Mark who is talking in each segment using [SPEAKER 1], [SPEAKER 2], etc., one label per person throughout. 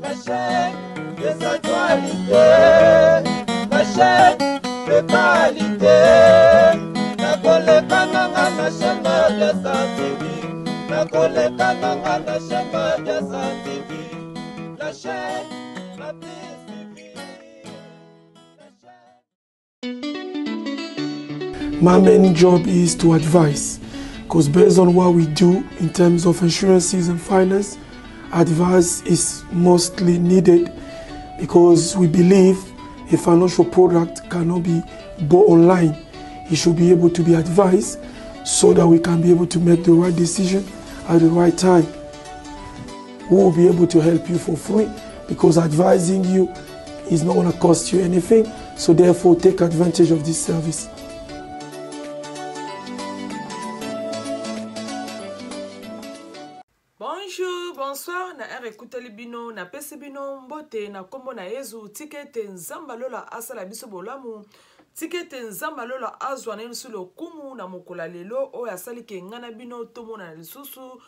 [SPEAKER 1] ma chère, les actualités, ma chère, les qualités. Nakoleka La collecte shema la santivi, de nanga TV. La collecte santivi, la de TV. La peace. My main job is to advise because based on what we do in terms of insurances and finance, advice is mostly needed because we believe a financial product cannot be bought online. It should be able to be advised so that we can be able to make the right decision at the right time. We will be able to help you for free because advising you is not going to cost you anything. So, therefore, take advantage of this service. ekuteli bino napesi bino mbote na nkombo na yezu tika ete nzambe alola asala biso bolamu tika ete nzambe alola azwa na ye lisu lokumu na mokolo ya lelo oyo asalaki engai na bino tomonana lisusu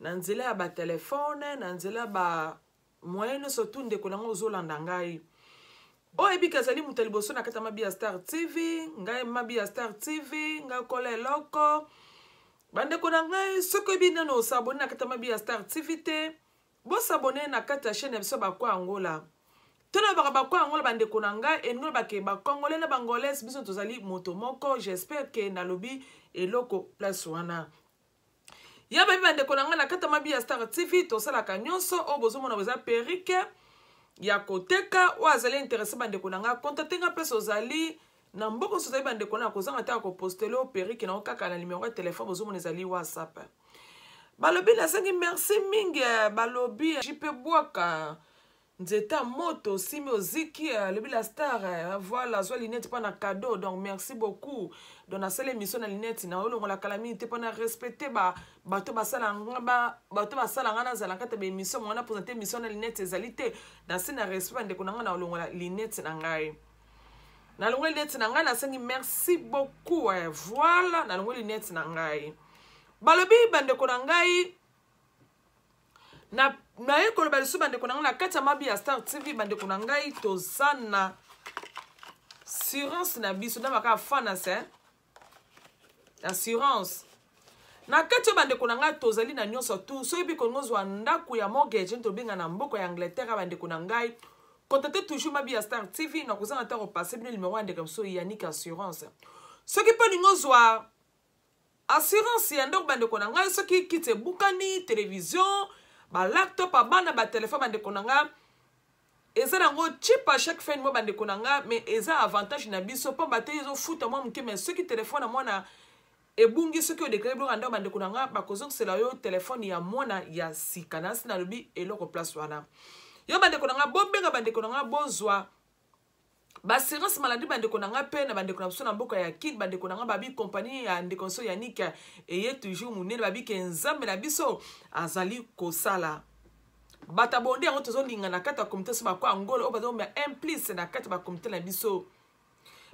[SPEAKER 1] na nzela ya batelefone na nzela ya bamoyen nyonso tu ndeko nango ozolanda ngai oyo ebiki azali moto ya liboso na kati ya mabi ya star tv ngai mabi ya star tv ngai kola eloko bandeko na ngai soki oyebi nano osabone na kati ya mabi ya star tv te bosabone na kati ya chaîne ya biso bakwa angola to nalobaka bakwa angola bandeko na ngai eningo nalobake bakongole na bangolaise biso tozali moto moko jespere ke nalobi eloko place wana ya bayebi bandeko na ngai na kati ya mabi ya star tv tosalaka nyonso oyo bozomona boza perike ya koteka oyo azali interese bandeko na ngai kontate nga mpe ozali na mboka nyonso ozali bandeko na kozanga te ya kopostele oyo perike na okaka na limero ya telefone bozomona ezali whatsapp balobi nasengi merci mingi eh, balobi eh, jipe bwaka nzete moto osimi oziki eh, alobi la star voilà azwa linete mpo na cadeau donc merci beaucoup donc nasala émission na linete na olongola kala mingi te mpo na respecte bato bato basalanga nazala kata baémission mongo na présente émission na linete ezali te nase na respect bandeko na ngai na olongola linete na ngai nalongoli linete na ngai nasengi merci beaucoup voilà nalongoli linete na ngai balobi bandeko na ngai naye koloba lisu bandeko na ngai na kati ya mabi ya star tv bandeko na ngai toza na surance na biso na baka fanase assurance na kati oyo bandeko na ngai tozali na nyonso tu so yebi kongo ozwa ndako ya mortgage tobenga na mboka ya angleterre ya bandeko na ngai kontate toujours mabi ya star tv na kozanga ntango pase bino limero ya ndeke mosusu yanik assurance soki mpo ningo ozwa assurance ya ndeko bandeko na ngai soki kiti ebukani televizio balaptop abana batelefone bandeko na ngai eza nango chip a chaque fin mo bandeko na nga mais eza avantage na biso mpo bate ezofuta mwa moke mais soki telefone ya mwana ebungi soki odekare biloko ya ndako bandeko na nga bakozongisela yo telefone ya mwana ya sika na nsi nalobi eloko place wana yo bandeko na nga bobenga bandeko na nga bozwa baassurance maladi bandeko na nga mpe na bandeko na biso na mboka ya kid bandeko na nga babi kompani ya ndeko na biso yanik eye toujours monene babike nzambe na biso azali kosala bato abonde yango tozolinga na kati ya komite so bakwa ngolo oyo bazomia implice na kati ya bakomite na biso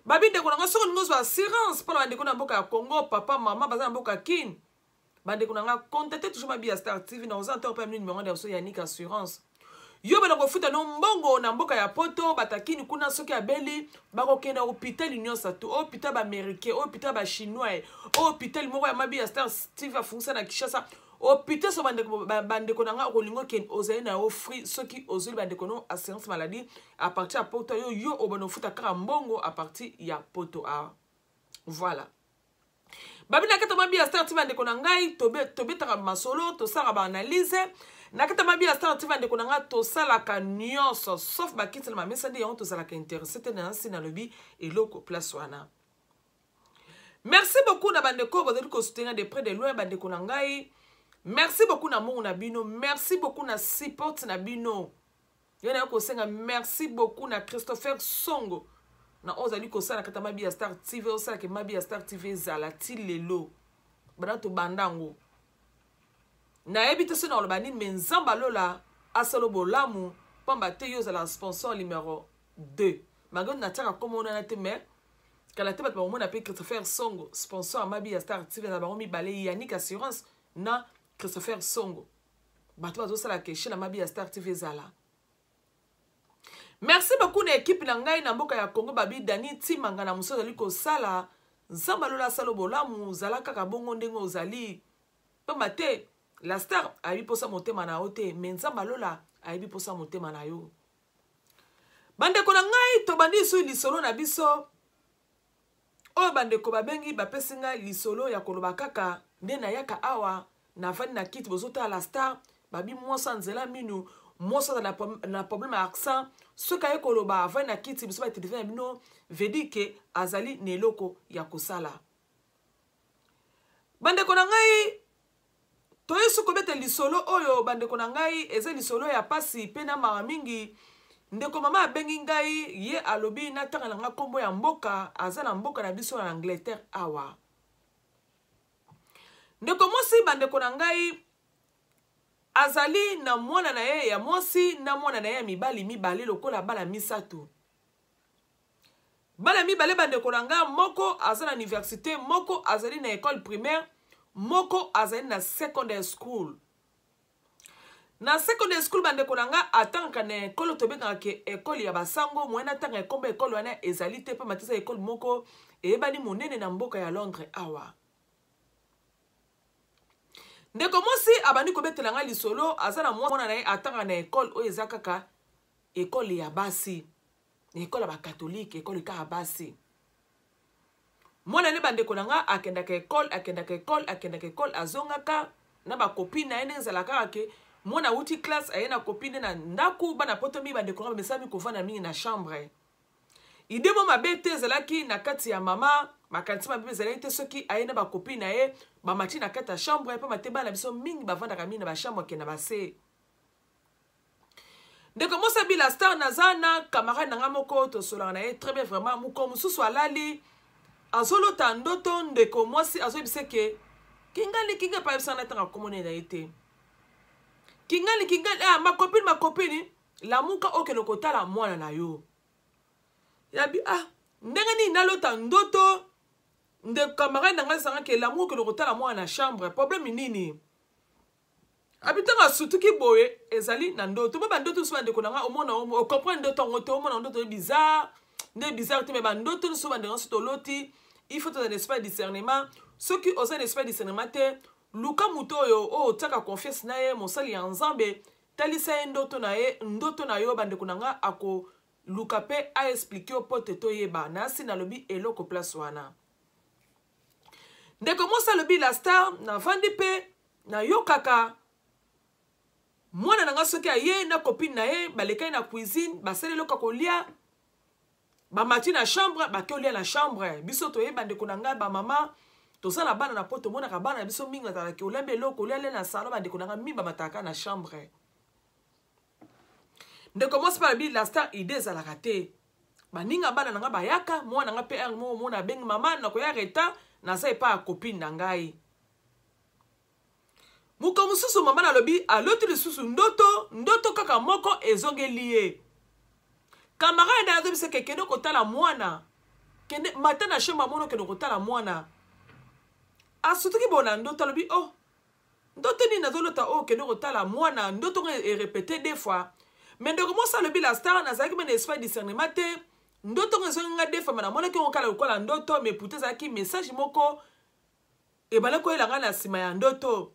[SPEAKER 1] babi ndeko na nga soki olingi ozwa assurance mpona bandeko na mboka ya congo papa mama baza na mboka ya kine bandeko na nga contacte toujours mabi ya star tv na oza ntango mpe ya mini numéro na biso yanik assurance yobela kofuta no mbongo na mboka ya poto batakini kuna soki abeli bakokende hôpital nyonso to hôpital baaméricain hôpital bachinois hôpital moko ya mabi ya star steve afungisa na kinshasa hôpital so bandeko na nga okolingi okende ozali na yo fri soki ozweli bandeko no assurance maladie apartir ya poto yo yo obana ofuta kaka mbongo apartir ya poto a voilà babinakata mabi ya star ti bandeko na ngai tobetaka masolo tosalaka baanalyse nakatama bilasala ti bandeko na nga tosalaka nyonso sauf bakintelema mesa nde yango tozalaka interese te na nsi nalobi eloko place wana merci beaucoup na bandeko oyo bozali kosutenga de près de loin bandeko na ngai merci beaucoup na mbongo na bino merci beaucoup na support na bino yo nayo kosenga merci beaucoup na christopher songo na oyo ozali kosala kata mabi ya star tv osalaka mabi ya star tv ezala ti lelo bana tobanda yango nayebi te soki nakoloba nini me nzambe alola asala bolamu pamba te yo ozala sponsor numero 2 mango natiaka komo onana te me kala te bato bakomona mpe christopher songo sponsor amabi ya star tv na bango mibale yanik assurance na christopher songo bato bazosala keshe na mabi ya star tv ezala merci beaucoup na ekipe na ngai na mboka ya congo babi dani timanga na mosusu ozali kosala nzambe alola asala bolamu ozala kaka bongo ndenge ozali pamba te la star ayebi mposa motema na yo te me nzambe alola ayebi mposa motema na yo bandeko na ngai tobandi su lisolo na biso oyo bandeko babengi bapesi ngai lisolo ya koloba kaka nde nayaka awa navandi na kiti bozotala la star babi mwonso ya nzela minu mwonso aza na problème ya accent soki aye koloba avandi na kiti biso batelefone ya bino vedike azali na eloko ya kosala bandeko na ngai toyei soki obete lisolo oyo bandeko na ngai eza lisolo ya pasi mpe na mawa mingi ndeko mama abengi ngai ye alobi natanga na nga nkombo ya mboka aza na mboka na biso na angleterre awa ndeko mwasi bandeko na ngai azali na mwana na ye ya mwasi na mwana na ye ya mibali mibale lokola bana misato bana mibale bandeko na ngai moko aza na université moko azali na école primaire moko azali na secondary school na secondary school bandeko na nga atangaka na ekolo tobengaka ke ekole ya basango moyena ntanga ekomba ekole wana ezali te mpe matisa ekole moko eyebani monene na mboka ya londres awa ndeko mwasi abandi kobetela nga lisolo aza na mwana na ye atanga na ekole oyo eza kaka ekole ya basi ekole ya bakatolike ekole kaka basi mwana ne bandeko na nga akendaka ekole akendaka ekole akendaka ekole azongaka na bakopi na ye ndenge ezala kaka ke mwana awuti classe aye na kopi nde na ndako bana poto mingi bandeko na nga bamesami kovanda mingi na chambre ide mo mabe te ezalaki na kati ya mama makanisi mabe ezalaki te soki aye na bakopi na ye bamati na kati ya chambre mpo mate bana biso mingi bavandaka mingi na bachambre akenda base ndeko mosabila star naza na camarade na nga moko tosolaka na ye très bien vraiment moko mosusu alali azolota ndoto ndeko mwasi azoyebisa eke kingali kinga epai ebisanga ntango akomonela ye te kingali kingali aya ah, makopini makopini lamuka okende kotala mwana na yo yabi ah ndenge nini nalota ndoto nde camarade na ngai esangaki lamuka okende kotala mwana na chambre probleme nini abi ntango asutuki boye ezali na ndoto mpo bandoto nyonso bandeko na ngai omona ocomprendre ndoto yango te omona ndoto ye bizare nde bizare te me bandoto nyonso bandeko nyonso toloti il faut toza na espace discernement soki oza na espace discernement te luka moto oyo oyo oh, otiaka confiance na ye mosali ya nzambe talisa ye ndoto na ye ndoto na yo bandeko na nga akoluka mpe aexplike yo mpo te toyeba nasi nalobi eloko place wana ndeko mosi alobi la star navandi mpe nayokaka mwana na nga soki aye na copine na ye balekani na cuisine basala eloko ya kolia bamati na chambre bake olia na chambre biso toyeba ndeko na ngai bamama tozala bana na po tomonaka bana na biso mingi nazalaki olemba eloko olia lia na salo bandeko na ngai mingi bamataka na chambre ndeko mosi mpe nabili la star ide ezalaka te baninga bana na ngai bayaka mwana na ngai mpe r moko mona abengi mama nakoya reta naza epai ya kopine na ngai moka mosusu mama nalobi aloti lisusu ndoto ndoto kaka moko ezongeli ye kamarade azobisa ke kende kotala mwana kende mata na shemba mono okende kotala mwana asutuki ah, bo na ndoto alobi o oh, ndoto nini nazolota oyo oh, okende kotala mwana ndoto ngo erepete de fois me ndeko mosi alobi la star nazalaki mpe na espace discernement te ndoto ngo ezonginga de fois me namonaki ngo kala lokola ndoto me pute ezalaki message moko ebale koyelanga na nsima ya ndoto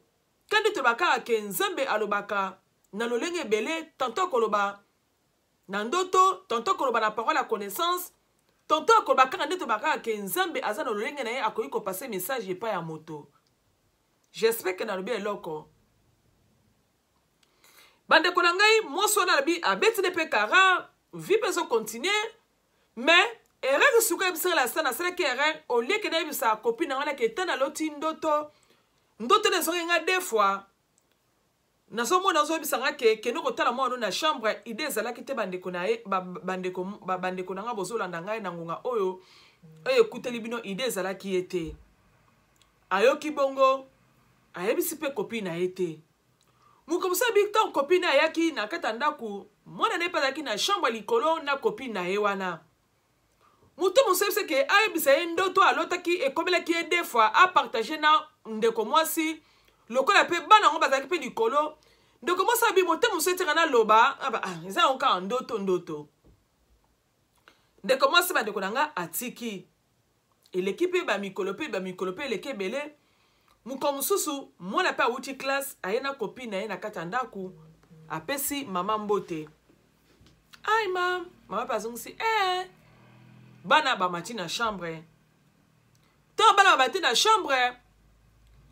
[SPEAKER 1] kandi tolobaka kaka ke nzambe alobaka na lolenge ebele tanto akoloba na ndoto tonto koloba na parole ya connaissance tonto akoloba kaka nde toloba kaka ke nzambe aza na lolenge na ye akoki kopase message epai ya moto jespere ke nalobi eloko bandeko na ngai mwasi wana alobi abeti nde mpe kara vi mpe ezokontinue mais erreur siko ayebisakala ya sana asalaki erreur olieke nayebisaka kopi na ngai nake ete naloti ndoto ndoto nde ezongenga de fois nazomona ozoyebisanga ke kende kotala mwana no na chambre ide ezalaki te bandeko na ye bandeko ba, ba, ba, na ngai bozolanda ngai na ngonga oyo oyo ekuteli bino ide ezalaki ye te ayoki bongo ayebisi mpe kopi na ye te mokomosa victor kopi na ayaki na kati ya ndako mwana na ye mpe azalaki na chambre likolo na kopi na ye wana moto mosu ayebisa ke ayebisa ye ndoto alotaki ekomelaki ye de fois apartage na ndeko mwasi lokola mpe bana yango bazalaki mpe likolo ndeko mosala bi motema mosu etika naloba ah ah, eza yango kaka ndoto ndoto ndeko mwasi bandeko na nga atiki eleki mpe bamikolo mpe bamikolo mpe eleki ebele mokongo mosusu mwana mpe awuti klasse aye na kopi na ye na kati ya ndako apesi mama mbote ai mam mama mpe azongisi e bana bamati na chambre to bana babati na chambre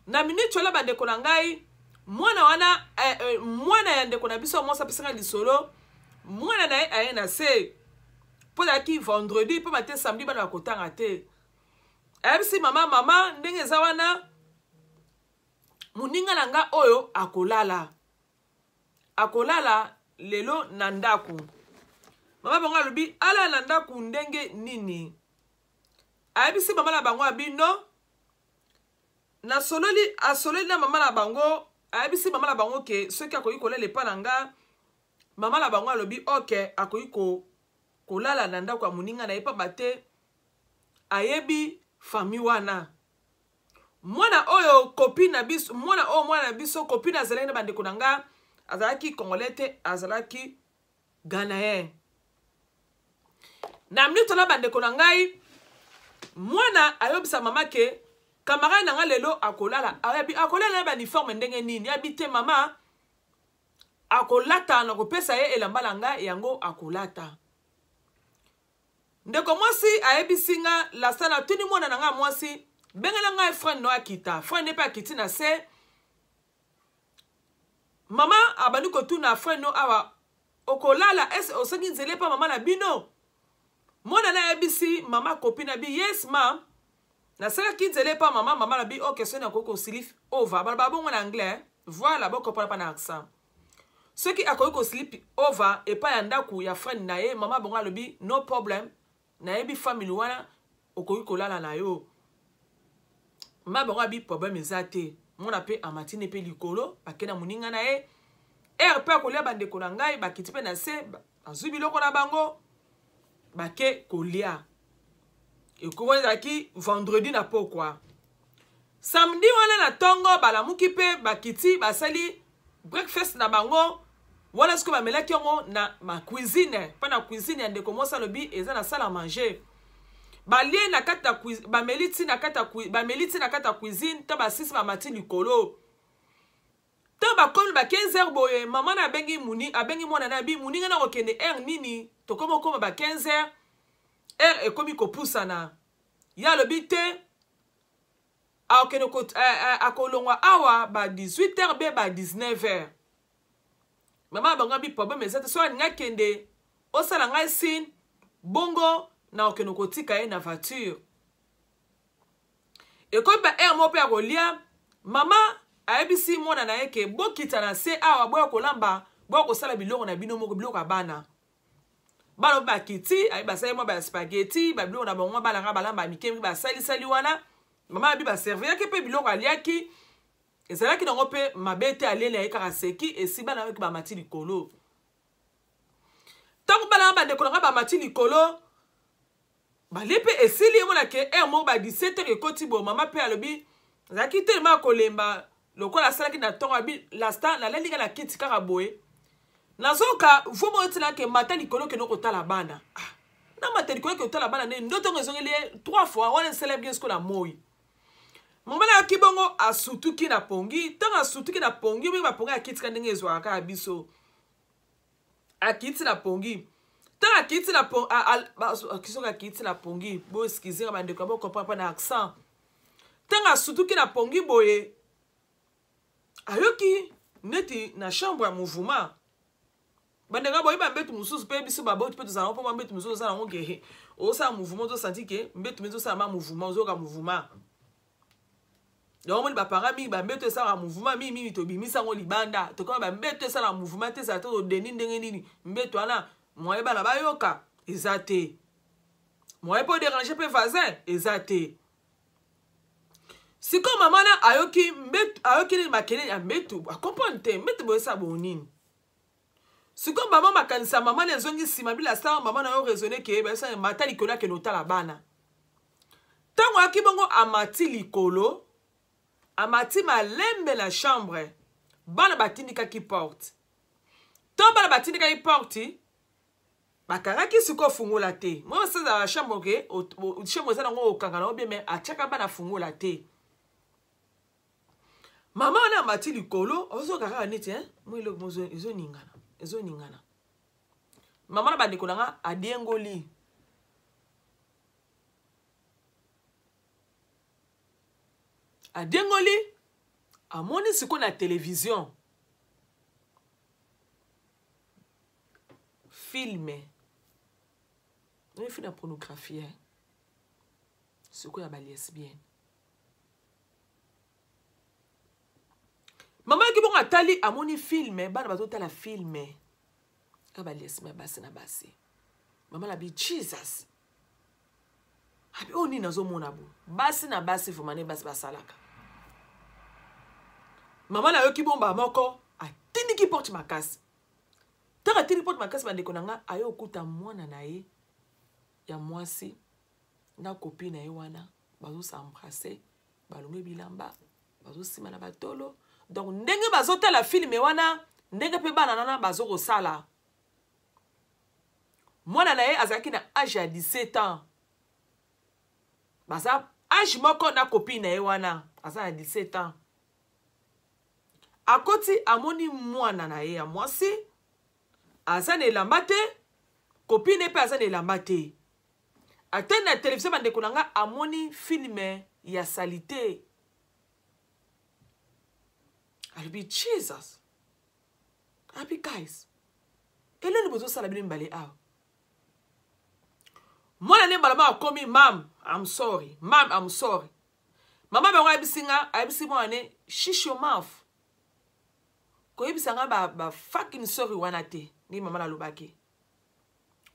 [SPEAKER 1] na miniti ola bandeko na ngai mwana wana eh, eh, mwana ya ndeko na biso mwasi apesanga lisolo mwana na ye aye na se mpo zalaki vendredi mpo bate samedi bana bakotanga te ayebisi mama mama ndenge eza wana moninga na nga oyo akolala akolala lelo na ndako mama bango alobi alala na ndako ndenge nini ayebisi mama na bango ya bino nasololi asololi na mama na bango ayebisi mama na bango ke soki akoki kolela epa na nga mama na bango alobi oke akoki kolala na ndako ya moninga na ye pamba te ayebi fami wana mwana oyo kopi na biso mwana oyo mwana na biso kopi na azalaki na bandeko na nga azalaki congolais te azalaki ghanayen na minute na bandeko na ngai mwana ayobisa mama ke kamara na nga lelo akolala abi ah akolala baniforme ndenge nini abi te mama akolata na kopesa ye elamba na nga yango akolata ndeko mwasi ayebisi nga lasta natuni mwana na nga mwasi bengela ngai frane no akita frane mpe akiti na se mama abandi kotuna frane no awa okolala ese osengi nzela mpa mama na bino mwana na ayebisi mama kopi na bi yes mam nasalaki nzela epa mama mama nabi ok soni akoki kosilif over baloba bongo na anglais voilà bokopona mpa na accent soki akoki koslip over epai ya ndako ya frene na ye mama bongo alobi no problem nayebi famili wana okoki kolala na yo mama bongo abi problème eza te mwana mpe amatini mpe likolo bakei na moninga na ye ere mpe akolia bandeko na ngai bakiti mpe na se azwi biloko na bango bake kolia ekomi ezalaki vendredi na pokwa samedi wana na ntongo balamuki mpe bakiti basali breakfast na bango wana sikoyo bamelaki yango na bacuisine mpo na cuisine ya ndeko mosi alobi eza na sale a manger balie na kati ya bameli ti na kati ya cuisine to basisi bamati likolo to bakomi ba 15 heure boye mama na abengi muni abengi mwana na bi muninga na kokende aire nini tokomi okoma ba 15 heure r ekomi kopusana ye alobi te akokende akolongwa awa ba 18 heure mpe ba 19 heure mama na bango abi probleme eza te so alingi akende osala ngai sine bongo na okende kotika ye na voiture ekomi ba heure moko mpe ya kolia mama ayebisi mwana na ye ke bokita na se awa boya kolamba boya kosala biloko na bino moko biloko ya bana balobi bakiti ayebi basali mwa baspageti babiloko na bango mwa balanga balamba ya mike mingi basalisali wana mama abi baserveyaki mpe biloko aliaki ezalaki nango mpe mabe te aleli aye kaka seki esi bana yoki bamati likolo ntango bana bandeko nanga bamati likolo balie mpe esili emonake r moko ba 17 heure ekoti boye mama mpe alobi azalaki telema ya kolemba lokola asalaki na ntongo abi lasta nalelinga na kiti kaka boye nazoka vomo otela ke mata likolo okende kotala bana ah, na mata likolo okende kotala bana nde ndo ntongo ezongeli ye trois fois wana esala bien sikoyo na moi mobala yoki bongo asutuki na pongi ntango asutuki na pongi obiki bapongi akitika ndenge ezwaka kaka biso akiti na pongi ntango akiti na pongi soki akiti na pongi boeskizinga bandeko ya bokompre mpo na accent ntango asutuki na pongi boye ayoki neti na chambre ya mouvement bandeko boyeba mbetu mosusu mpe biso baboti mpe tozala mpo mwa mbetu mosusu osala yango ke osala mouvement tosanti ke mbetu mpe tozosala ma mouvement ozoyoka mouvement yango moni bapara mingi bambeto esalaka mouvement mingi mingi tobimisa yango libanda tokoma bambeto esalaka mouvement te ezala te todeni ndenge nini mbeto wana mwaye bana bayoka eza te mwaye mpo oderange mpe voisin eza te sikoyo mama na ayoki nini makeleli ya mbetu akomprendre te mbeto boyesala bonini sikoyo mama makanisa mama ni azongi nsima bila asala mama na yo raisonne ke bayosana mata likolo akende otala bana ntango ayaki bongo amati likolo amati malembe na chambre bana batindikaki porte to bana batindikaki porte bakangaki sikoyo fungola te mo basazala na chambre ke chambre eza nango okanga na obie me atiaka bana fungola te mama wana amati likolo ozokaka neti moeloko ezoningana ezoningana mama na bandeko na nga adiengoli adiengoli amoni sikoyo na televizio filme oyefi na pornographie sikoyo ya balesbienne mama yoki bongo atali amoni filme bana bazotala filme ka baliesima ya basi na basi mama nabi jesus abi oyo nini nazomona bo basi na basi vrema nde basi basalaka mama nayoki bomba moko atindiki porte makasi ntango atindi porte makasi bandeko na nga aye okuta mwana na ye ya mwasi na kopi na ye wana bazosembrase balongi bilamba bazosima na batolo donc ndenge bazotala filme wana ndenge mpe bana nana bazokosala mwana na ye azalaki na age ya 17 ans baza age moko na kopi na ye wana aza na 17 ans akoti amoni mwana na ye ya mwasi aza na elamba te kopi na ye mpe aza na elamba te atali na televizio bandeko na nga amoni filme ya salite alobi jesus abi guys eleli bozosala bino mibale awa mwana nde mbala ma akomi mam am sorry mam am sorry mama bango ayebisi nga ayebisi mwana ne shish your mouth koyebisa nga bafakin ba sorry wana te nde mama nalobaki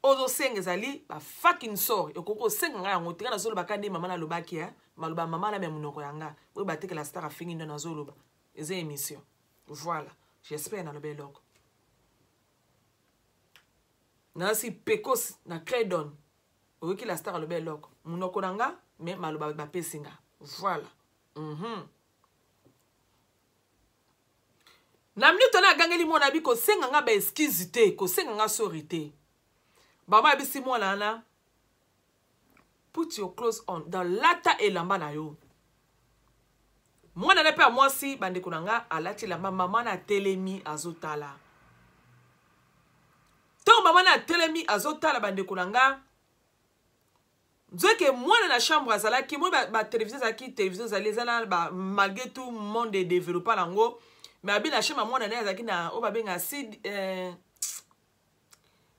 [SPEAKER 1] ozosenga eh. ezali bafakin sorry okoki kosenga ngai yango te nga nazolobaka nde mama nalobaki ya maloba mama lami ya monoko yanga oyo batekela star afingi ndo nazoloba eza émission voilà j'espère nalobe eloko nalasi pekosi na credon oyoki la star alobe eloko monoko na nga me maloba bapesi nga voilà mm -hmm. na minute na agangeli mwana yabi kosenga nga baeskise te kosenga nga sori te bama yebisi mwana wana put your close on dans lata elamba na yo mwana na mpe ya mwasi bandeko na nga alati elamba mama na telemi azotala ntango mama na atelemi azotala bandeko na nga nzoke mwana na chambre azalaki moi batelevizio ezalaki televizio ezali eza na malgré tout monde edéveloppa yango me abi na chambre ya mwana na ye azalaki na oyo babengaka sid eh,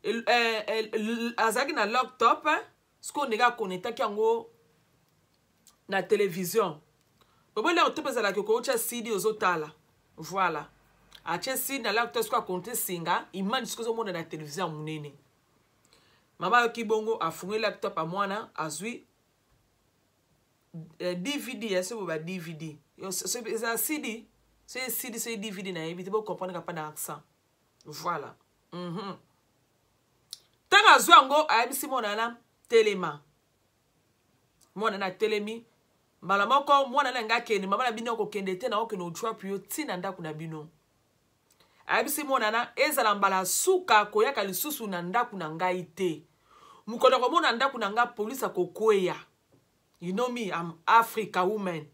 [SPEAKER 1] eh, azalaki na laptop eh, sikoyo ndenge akonetaki yango na télévision bobo lero te mpe ezalaki koutya sidi ozotala voilà atie ah, sidi euh, na lako te soki akonte singa imani soki ozomona na televizio ya monene mama ayoki bongo afungoli laptop ya mwana azwi dvd ya soki boba dvd eza cd soki cd soki dvd nayebi te bokomprendre kapa na accent voilà mm -hmm. ntango azwi yango ayebisi mwana na telema mwana na telemi mbala moko mwana na ngai akende mama na bino akokende te na okende odrop yo ntina ndako na bino ayebisi mwana na ezala mbala suka koyaka lisusu na ndako na ngai te mokolo akomona ndako na ngai polisi akokweya you know me am africa woman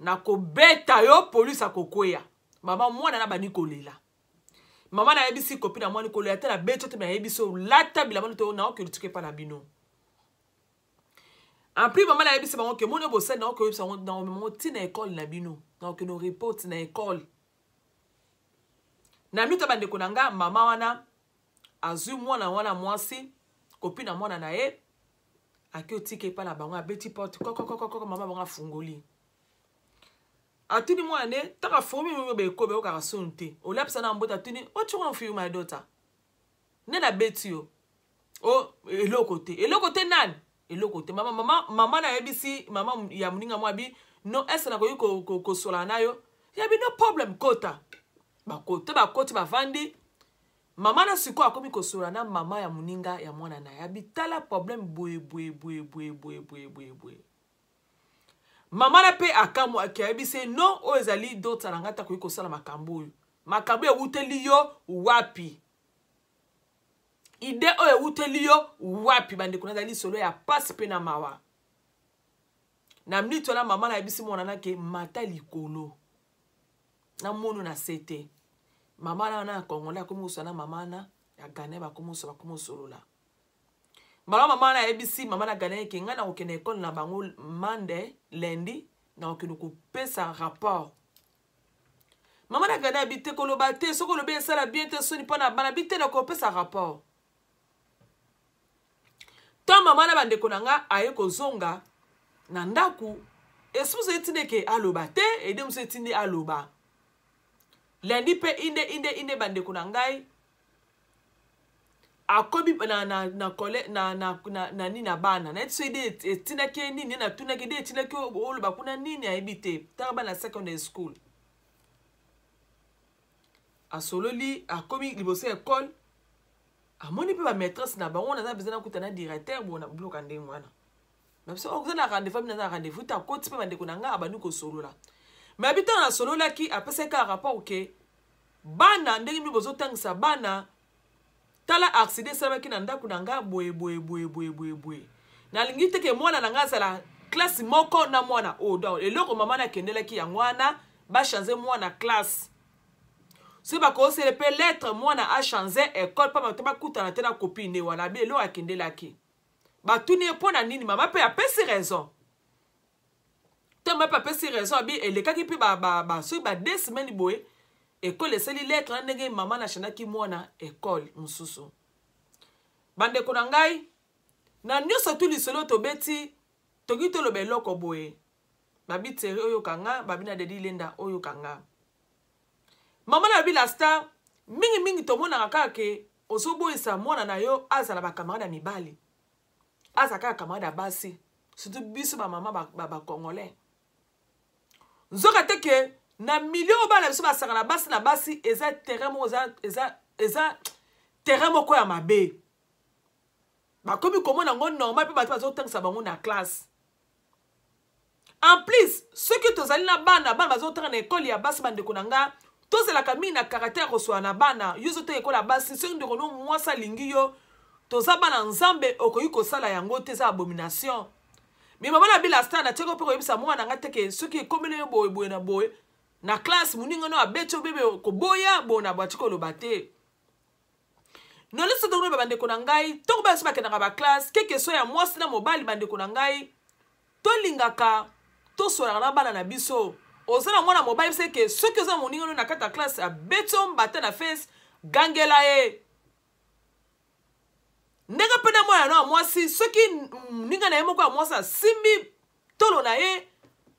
[SPEAKER 1] nakobeta yo polisi akokweya mama mwana na bani kolela mama nayebisi kopi na mwana kolela te na beti yo te me nayebisi olata bilamba no to naokende tikepa na bino en plus mama nayebisi bango ke moni oyo bosali na okoyebisa bango ntina ekole na bino na okende orepo ntina ekole na eh, mito bandeko na nga mama wana azwi mwana wana mwasi kopi na mwana na ye ake otika epai na bango abeti porte kokokokoko mama bango afungoli atuni mwana ne taka fomi mimi bekobe okaka oh. oh, soni te olapisa na mbota atuni otyoko mfiyu my daughter nde nabeti yo o eloko te eloko te nani eloko te mama mama, mama nayebisi mama ya moninga mwa abi no ese nakoki kosola ko, ko na yo yabi no problème kota bakota bakoti bavandi mama na sikoyo akomi kosola na mama ya moninga ya mwana na ye abi tala problème boye boye boye boye boye boye boye boye mama na mpe akamw ake ayebisi ye no oyo ezali dotala ngai ta koki kosala makambo oyo makambo ewuteli yo wapi ide oyo ewuteli yo wapi bandeko nazali solo ya pasi mpe na mawa na mlito na mama nayebisi mwana nake mata likolo na mono na se te mama na na ya kongola akomi kosola na mama na ya gane bakomi osola bakomi osolola mbala mama nayebisi mama na gane eke ngai nakokende ekole na bango mande lendi nakokende kopesa rapport mama na gane yabi te koloba te soki olobi esala bien te soni mpo na bana bi te nakopesa rapport ntan mama na bandeko na nga aye kozonga na ndako esi mosusu etindi eke aloba te ede mosusu etindi aloba lendi mpe inde inde inde bandeko na ngai akomi na, na, na, kole, na, na, na, na nini na bana nayebi so ede etindaki ye nini ye natunaki ede etindaki oloba kuna nini ayebi te ntanga bana ya secondary school asololi akomi liboso ya ekole amoni mpe bamaîtresse na bango naza mpenza nakuta na directeur boye na bloka ndenge wana me biso okoza na rendez-vous mbi naza na rendez-vous ta koti mpe bandeko na ngai abandi kosolola me abi ntango nasololaki apesaki kaka rapport ke bana ndenge mbi bozotangisa bana tala accident esalamaki na ndako na ngai boye boye boye boye boye boye nalingi teke mwana na ngai azala klase moko na mwana odo oh, eloko mama nakendelaki yango wana bachange mwana classe soki bakosele mpe lettre mwana achange ekole mpa bato bakutana te na kopi nde wana abi eloko akendelaki batuni ye mpo na nini mama mpe apesi raison te mama mpe apesi raison abi elekaki mpe soki ba de semaine boye ekole eseli lettre na ndenge mama nachanaki mwana ekole mosusu bandeko na ngai na nyonso tu lisolo tobeti toki toloba eloko boye babi teri oyokanga babi na dedi lenda oyokanga mama na lobi la star mingimingi tomonaka kaka ke ozoboyisa mwana na yo azala bakamarade ya mibali aza kaka kamarade ya basi surtout biso bamama bacongolais nzoka te ke na milio oyo bana biso basakana basi na basi eza terrain moko eza terrain moko ya mabe bakomi komona yango normal mpe bato bazotangisa bango na classe en plus soki tozali na bana bana bazotanga na ekole ya basi bandeko na nga tozelaka mingi na karaktere kosola na bana yo zo toyekola basi soki ndeko no mwasi alingi yo toza bana nzambe okoki kosala yango te eza abomination me mama na bila star natiaki mpe koyebisa mwana nga teke soki ekomeli yo boye boye na boye na klase moninga no abeti yo bebe koboya boye na bwati koloba te noliso tokona ba bandeko na ngai ntongo basi bakendaka baklase kekeso ya mwasi na mobali bandeko na ngai tolingaka tosolaka na bana na biso oza na mwana mobali mpe seke soki oza na moninga no na kati ya classe abeti o mbata na fence gangela ye ndenge mpe na mwana no ya mwasi soki moninga na ye moko ya mwasi asimbi tolo na ye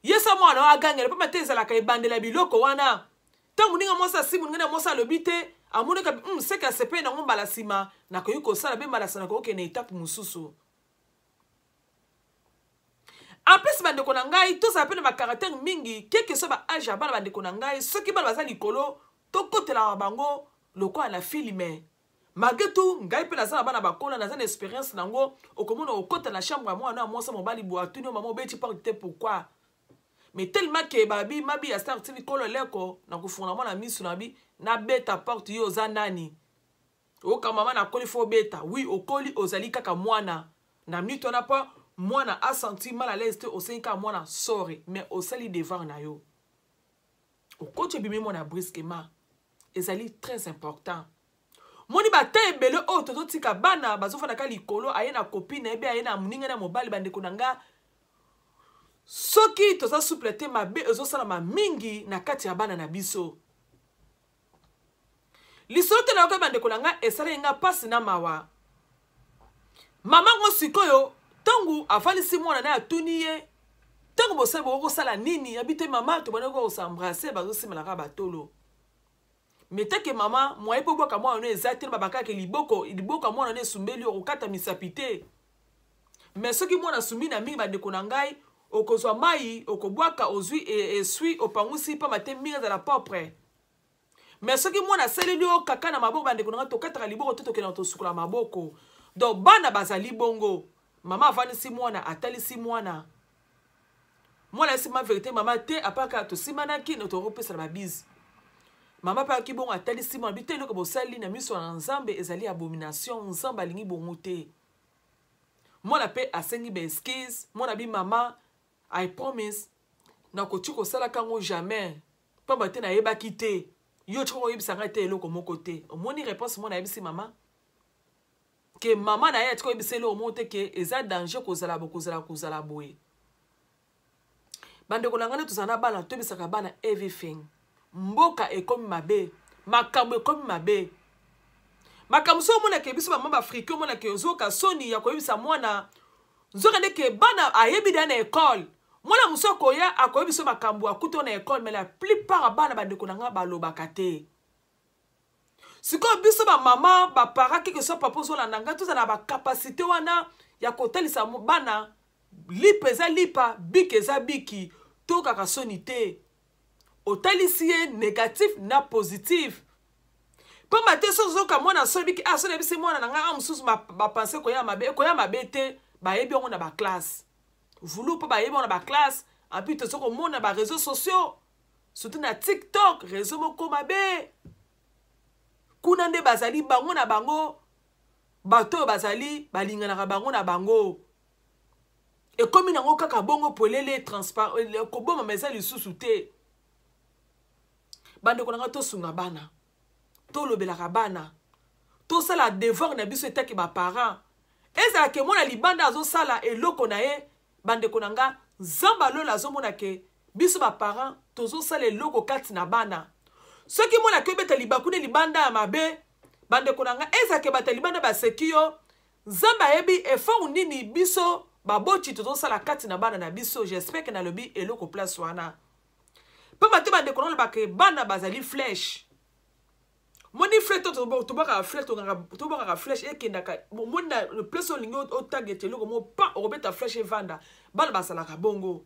[SPEAKER 1] yesa mwana no agangela mpema te ezalaka ebandela biloko wana ntango moninga mwasi asimbi moninga na mwasi alobi te amoneka mm, seke asepeli nango mbala nsima nakoki kosala mpe mbalasa nakokokende etape mosusu en plus bandeko na ngai tozala mpe na bacaractère mingi keke so baage ya bana bandeko na ngai soki bana baza likolo tokotelaka bango lokola na filime malgré tout ngai mpe naza na bana bakola naza na expérience na yango okomona okota na chambre ya mwana ya mwasi mobali boye atuni mama obeti porte te pourkui mais tellement ke babi mabi ya star tili kolo eleko na kofunga na mwana misu na bi nabeta porte yo oza nani oyoka mama nakoli fo obeta wi okoli ozali kaka mwana na minute wana mpo mwana asenti mal à l'aise te osali kaka mwana sore mais osali devoir na yo okoti ebimi mwana brusquement ezali très important moni bata ebele oyo tozotika bana bazofanda ka likolo aye na kopi na ye mpe aye na moninga na mobali bandeko na nga soki toza souple te mabe ezosalama mingi na kati ya bana na biso lisolo te nayoka bandeko na nga esaleli nga mpasi na mawa mama ngo sikoyo ntango afalisi mwana na ye atuni ye ntango bosali bokokosala nini yabi te mama tobandi kokosambrase bazosimela kaka batolo me teke mama mwaye mpo bwaka mwana no eza te babakaka liboko liboko ya mwana no esumbeli okokata misapi te me soki mwana asumbi na mingi bandeko na ngai okozwa mai okobwaka ozwi eswi e, opangusi pamba te mingi azala propre me soki mwana aseleli yo kaka na maboko bandeko na ngai tokataka liboko te tokendaka tosukola maboko donc bana bazali bongo mama avandisi mwana atalisi mwana mwana asima verité mama te apaka tosimanaki na tokopesana babizi mama mpe ayaki bongo atalisi mwana bito eloko bosali na miso na nzambe ezali abomination nzambe alingi bongo te mwana mpe asengi baeskise mwana bi mama i promise nakoki kosalaka yango jamais pamba te nayebaki te yo tika koyebisa ngai te eloko moko te omoni réponse mwana ayebisi mama ke mama na ye atika oyebisa eloko moko te ke eza danger kozala bo kozala kozala boye bandeko na ngai nde tozala na bana toyebisaka bana everything mboka ekomi mabe makambo ekomi mabe makambo so omonaka biso bamwa baafrikain omonaka ozoyoka soni ya koyebisa mwana nzoka ndeke bana ayebi da na ekole mwana mosu akoya akoyebi so makambo akuti o na ekole me la plupart bana bandeko na ngai balobaka te sikoyo biso bamama baparent keke so papa ozolanda ngai tozala na bakapasité wana ya kotalisa bana lipa eza lipa biki eza biki to kaka soni te otalisi ye négatif na positif mpamba te so ozoka mwana so biki ah so nayebisi mwana na ngai a ah, mosusu bapense ekoya mabe ekoya mabe te bayebi yango na baklasse vulu mpo bayebi yango na baklasse ampi tozokomona bareseau sociaux surtout na tiktok réseau moko mabe kuna nde bazali bango na bango bato oyo bazali balinganaka bango na bango ekómi nango kaka bongo polele eh, kobomama eza lisusu te bandeko na nga tosunga bana tolobelaka bana tosala devoir na biso etaki baparent ezala ke mwana libanda azosala eloko na ye bandeko na nga nzambe alola azomona ke biso baparent tozosala eloko kati na bana soki mona akoki obeta libaku nde libanda ya mabe bandeko na ngai ezalaki bata libanda baseki yo nzambe ayebi effort nini biso baboti tozosala kati na bana na biso jespere ke nalobi eloko place wana pamba te bandeko na olobaka bana bazali flèche moni flèche to tobwakaka flèche tobwakaka flèche ekendaka moni na place olingi otange te eloko mo pa okobeta flèche evanda bana bazalaka bongo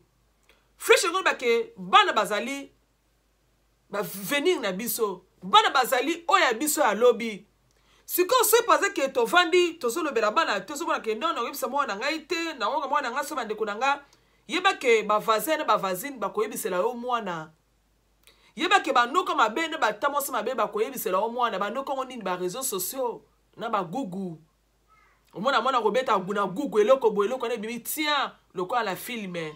[SPEAKER 1] flèche yango olobake bana bazali bavenir na biso bana bazali oyo ya biso alobi sikoyo soki mpo azaki tovandi tozolobela bana te ozomonake non nakoyebisa mwana na ngai te nakoyoka mwana na ngai so bandeko na nga yebake bavazin na bavazine bakoyebisela yo mwana yebake banoko mabe na batamwasi mabe bakoyebisela yo mwana banokongo nini bareseau sociaux na bagugu omona mwana kobeta guna gugu eloko boye eloko wana ebimi tia lokola la filme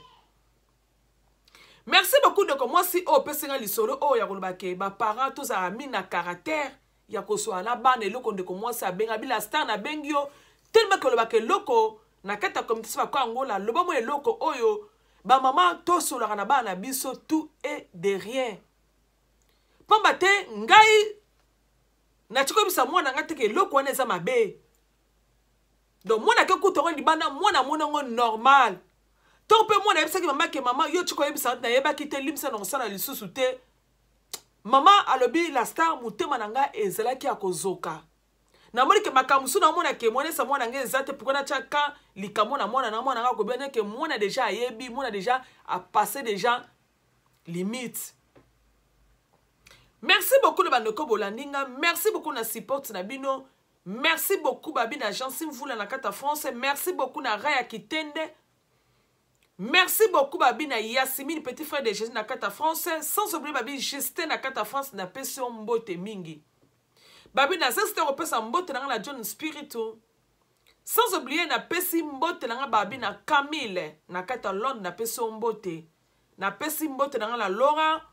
[SPEAKER 1] merci beaucoup ndeko mwasi oyo oh, opesinga lisolo oyo oh, ya koloba ke baparent tozala mingi na caractere ya kozwala bana eloko ndeko mwasi abenga bila star nabengi yo telema koloba ke eloko na kati ya communauté bako angola loba mo eloko oyo oh, bamama tosolaka na bana na biso tout et derrière pamba te ngai nati koyebisa mwana ngai teke eloko wana eza mabe donc mwana ake kutango libanda mwana amonango normal ntango mpe mwana ayebisaki mama ke mama yo tiko oyebisa nayebaki te limisa na kosala lisusu te mama alobi la star motema na ngai ezalaki ya kozoka namoni ke makambo so namona ke mwanesa mwana ngai eza te pourkui natya ka likambo na mwana na mwana ngai akobia neke mwana deja ayebi mwana deja apasse deja limite merci beaucoup na bandeko bolandi nga merci beaucoup na support na bino merci beaucoup babi na jean simvula na kata france merci beaucoup na rai ya kitende merci beaucoup babi na yasimine petit frère de jésus na kati ya france sans oublier babi justin na kati ya france napesi yo mbote mingi babi nazesi te kopesa mbote na nga na john spiritu sans oublier napesi mbote na nga babi na camille na kati ya londre napesi yo mbote napesi mbote na nga na laura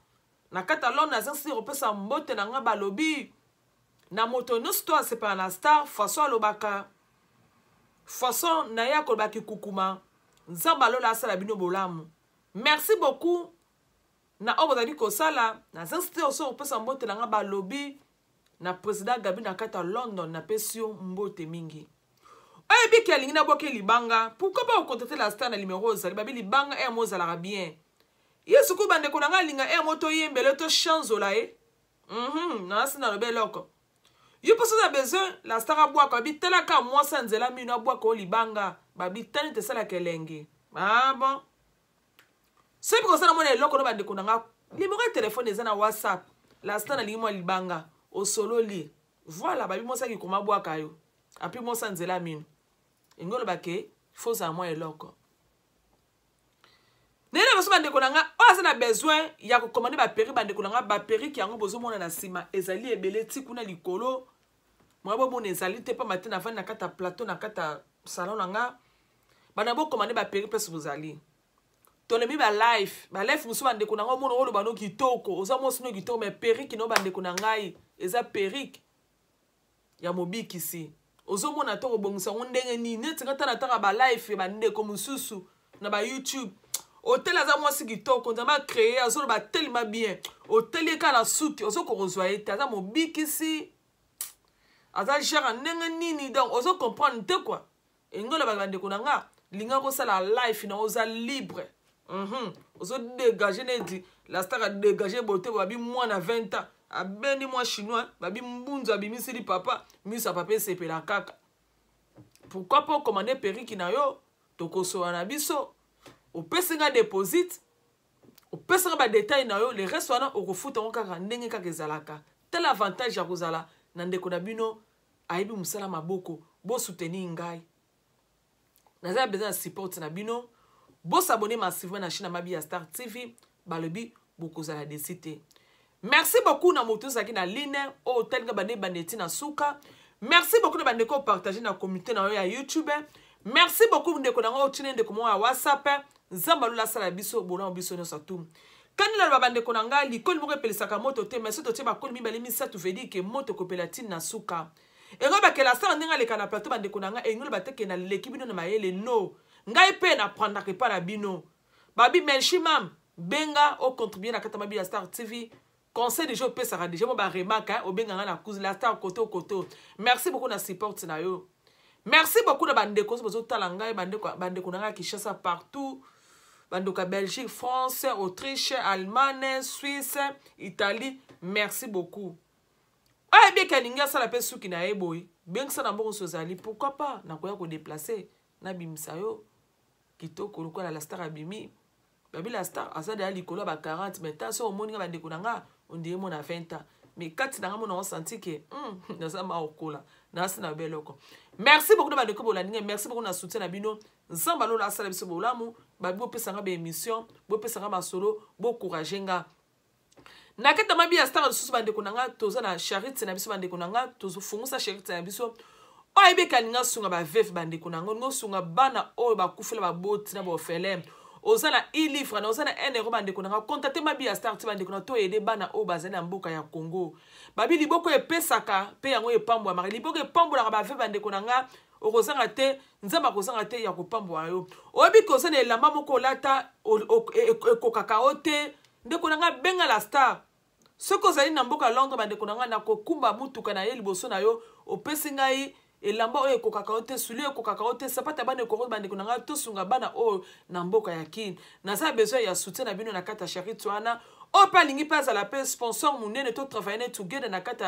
[SPEAKER 1] na kati ya londre nazesi te kopesa mbote na nga balobi na moto nyonso to asepela na star faso alobaka faso na ye akolobaka ekukuma nzambe alola asala bino bolamu merci beaucoup na oyo bozali kosala nazangi te oso kopesa mbotela nga balobi na président gabi na kati ya london napesi yo mbote mingi oyo ebiki alingi naboki libanga pourkui mpe okontatela star na limero ozali babi libanga ere mo ozalaka bien ye suku bandeko na nga alinga ere mo toyembele tochanzola ye mhm, nanasi nalobi eloko yo mposo oza besoin la star abwaka babi talaka mwasi ya nzela mino abwaka o libanga babitani tosalaka elenge ah bon soki kosala mona eloko no bandeko na nga nimero ya telefone eza na whatsapp lasta nalingi mwa libanga osololi voilà babi mosaki koma bwaka yo apri mosa nzela mino engi olobake fozala mwa eloko ndenge na biso bandeko na nga oyo aza na besoin ya kokomande baperike bandeko na nga baperike yango bozomona na nsima ezali ebele ti kuna likolo mwa bomona ezali te mpa mate navandi na kati ya plateau na kati ya salon na nga bana bokoma nde baperi place bozali tolemi balife balife mosusu bandeko na ngai omona oloba no kitoko oza mosi no kitoko me perike no bandeko na ngai eza perike ya mobikisi ozomona to kobongisa yango ndenge nini neti nga tala taka balife bandeko mosusu na bayoutube oteli aza mwasi kitoko nzambe akreye azoloba telema bien oteli ye kaka na suki ozokozwa ye te aza mobikisi aza gere ndenge nini donc ozokomprendre te kua engi olobaka bandeko na nga linga kosala life na oza libre mm -hmm. ozodegage neti la star adegage bote babi mwana 20 ans abendi mwa chinois babi mbunzu abimisili papa miso ya papa esepela kaka pourkui mpo okomande periki na yo tokosola na biso opesi nga déposite opesi nga badetail na yo le reste wana okofuta yango kaka ndenge kaka ezalaka tel avantage ya kozala na ndeko na bino ayebi mosala maboko bosoutenir ngai naza besoin ya support na bino bosabone massivement na chaîne na mabi ya star tv balobi bokozala desi te merci beaucoup na moto ozalaki na line oyo talinga bande bandeti na suka merci beaucoup na bandeko opartage na communauté na yo ya youtube merci beaucoup ndeko nango otina ndeko moko ya whatsapp nzambe alola asala biso bona biso nyonso tu kandi naloba bandeko na ngai likoli moko epelisaka moto te mai so totie bakoli mibale misato vedike moto ekopela ntini na suka ezobakela asala ndenge aleka na plateau bandeko na ngai engoloba teke naleki bino na mayele no ngai mpe naprendaka epai na bino babi melchi mam benga ocontribue na kati ya mabi ya star tv conseil déjà opesaka déjà mo baremaka eh? obenga ngai na cousi la star koto koto merci beaucoup na support na yo merci beaucoup na bandeko oso bozotala ngai bandeko na ngai ya kinshasa partout bandeko ya belgique france autriche allemagne suisse italie merci beaucoup oyo ayebi alingi asala mpe suki na ye boye bengisa na mbongo so ozali pourkui pas nakoya kodeplace nabimisa yo kitoko lokola la star abimi babi la star aza deya likolo ya ba 40 mais ta so omoninga bandeko na nga ondeye mona 20 ans mais kati na nga mona osanti ke naza ma okola nasi na yo eloko merci beaucoup na bandeko bolandinga merci beaucoup na soutien na bino nzambe alola asala biso bolamu babi bopesa nga baémission bopesa nga masolo bokourage nga naketama bia stara lisusu bandeko na nga toza na charite na biso bandeko na nga tozofungwisa charite na biso oyo ayebeka alingi asunga bavefe bandeko na yango olingi osunga bana oyo bakufela baboti na baorphelin oza na ilivre na oza na nro bandeko na nga kontate mabi ya star ti bandeko na to oyede bana oyo bazali na mboka ya congo babi liboko epesaka mpe yango epambwamaka liboko epambolaka bavefe bandeko na nga okozanga te nzambe akozanga te ya kopambola yo oyebi koza na elamba moko olata e, e, ekokaka o te ndeko na ngai bengala star soki ozali na mboka londres bandeko na ngai nakokumba mutuka na ye liboso na yo opesi ngai elamba oyo ekokaka yo te suli ekokaka yo te sapata bana ekoko bandeko na ngai tosunga bana oyo na mboka ya kine naza besoin ya soutien na bino na kati ya charite wana oyo mpe alingi mpe azala mpe sponsor monene totravaille ne together na kati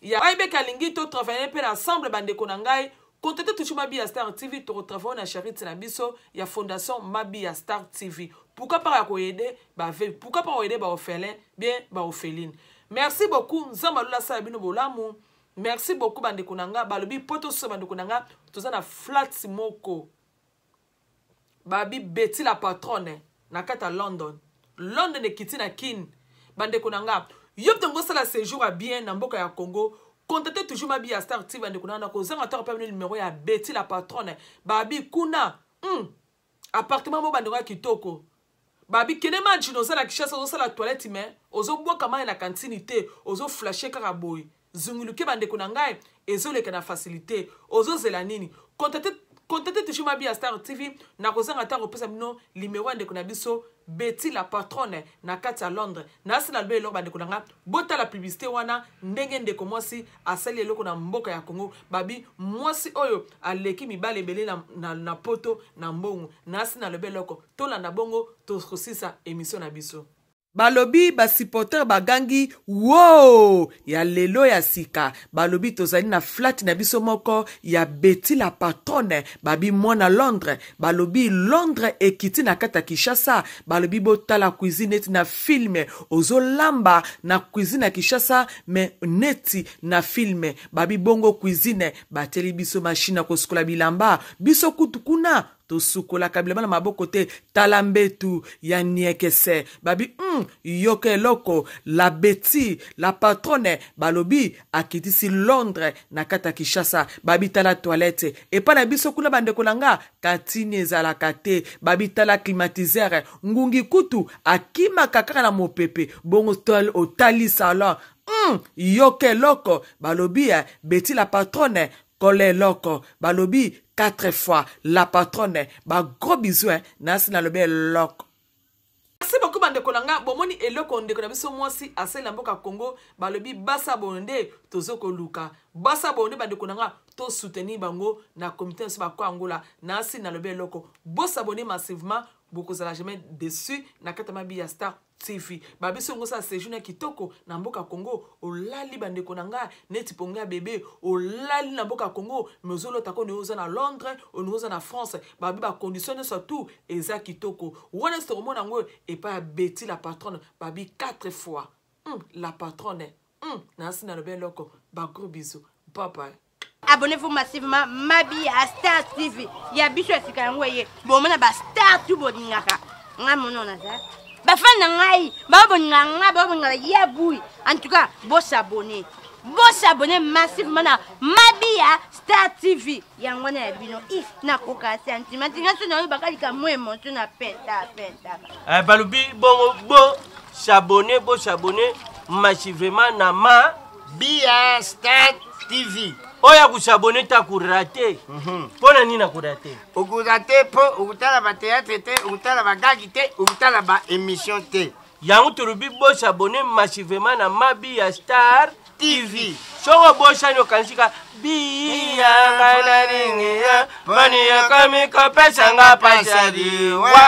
[SPEAKER 1] ya ayebeki alingi totravaille mpe na ensemble bandeko na ngai contete touche mabi ya star tv tokotravaille na charite na biso ya fondation mabi ya star tv pourquoi pas koyede baveugle pourquoi pas koyede baorphelin bien baorpheline merci beaucoup nzambe alola asala bino bolamu merci beaucoup bandeko na nga balobi mpo tososo bandeko na nga toza na flat moko babi beti la patronne na kati ya london london ekiti na kine bandeko na nga yo mtongo osala séjour ya bien na mboka ya congo contacte toujours mabi ya star tv bandeko na nga na kozanga toko mpe bino numero ya beti la patronne babi kuna mm, appartement mo bandeko ya kitoko babikende majini oza na kishasa ozosala toilette me ozobwaka mai na kantini te ozoflashe kaka boye zunguluke bandeko na ngai ezoleka na facilité ozozela nini kontate toujours mabi ya star tv nakozanga ntango opesa bino limero ya ndeko na biso beti la patrone na kati ya londres nasi nalobi eloko bandeko na nga botala publicité wana ndenge ndeko mwasi asali eloko na mboka ya congo babi mwasi oyo aleki mibale ebele na, na, na poto na mbongo nasi nalobi eloko tolanda bongo tokosisa émission na biso balobi basupporter bagangi wo ya lelo ya sika balobi tozali na flati na biso moko ya beti la patrone babi mwana londres balobi londres ekiti na kati ya kinshasa balobi botala cuisine neti na filme ozolamba na cuisine ya kinshasa me neti na filme babi bongo cuisine batieli biso mashine ya kosukola bilamba biso kutu kuna tosukolaka bilamba na maboko te tala mbetu ya niekese babi mm, yoka eloko la beti la patrone balobi akitisi londres na kati ya kinshasa babi tala toilette epai na biso kuna bandeko na nga katini ezalaka te babi tala climatisere ngungi kutu akimaka kaka na mopepe bongo otali salon mm, yoka eloko balobi eh, beti la patrone kola eloko balobi quatre fois la patronne bagros bizwi nasi nalobi eloko merci beaucoup bandeko na nga bomoni eloko ndeko na biso mwasi asalela mboka congo balobi basa boyo nde tozo koluka basa boyo nde bandeko na nga tosoutenir bango na komite nyonso bakwa angola nasi nalobi eloko bosabone massivement bokozala jamais déçu na kati ya mabi ya star tv babesi yango sala séjourne ya kitoko na mboka congo olali bandeko na ngai neti mpongo ya bebe olali na mboka congo me ozolota ko ndenge oza na londres ondenge oza na france babi bacondition nyonso tu eza kitoko wana esi tokomona yango epai ya beti la patronne babi 4 fois mm, la patronne mm, nasi na lobi eloko bagros biso baba abonnez-vous massivement mabi ya star tv ya biso esika yango eye bomona bastar tu bolingaka ngai mono naza bafana ngai baboninga ngai baboninga baye bui en tout cas bosabone bosabone massivement na mabiya star tv yango na ya bino i nakoka sentima ti nga so na oyo bakalika mwemo so na penta pentaka eh, balobi bongo bosabone bosabone masi vraiment na mabiya star tv oyo akusabone takurira te mpo na nini akurira te okurira te mpo okutala bateatre te okutala bagagi te okutala baémission te yango tolobi bosabone massivement na mabi ya star tv soko bosani okanisika biyanga na lingiya mani yokomi kopesanga pasadiwa